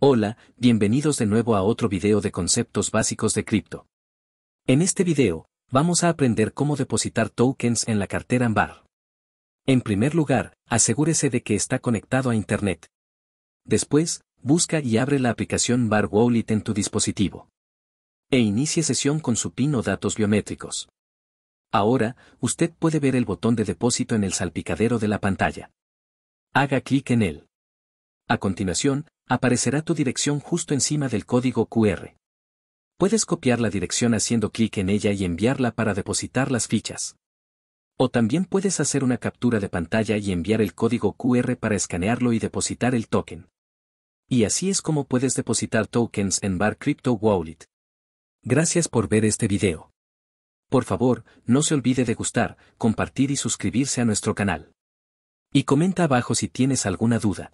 Hola, bienvenidos de nuevo a otro video de conceptos básicos de cripto. En este video, vamos a aprender cómo depositar tokens en la cartera BAR. En primer lugar, asegúrese de que está conectado a Internet. Después, busca y abre la aplicación Bar Wallet en tu dispositivo. E inicie sesión con su PIN o datos biométricos. Ahora, usted puede ver el botón de depósito en el salpicadero de la pantalla. Haga clic en él. A continuación, aparecerá tu dirección justo encima del código QR. Puedes copiar la dirección haciendo clic en ella y enviarla para depositar las fichas. O también puedes hacer una captura de pantalla y enviar el código QR para escanearlo y depositar el token. Y así es como puedes depositar tokens en Bar Crypto Wallet. Gracias por ver este video. Por favor, no se olvide de gustar, compartir y suscribirse a nuestro canal. Y comenta abajo si tienes alguna duda.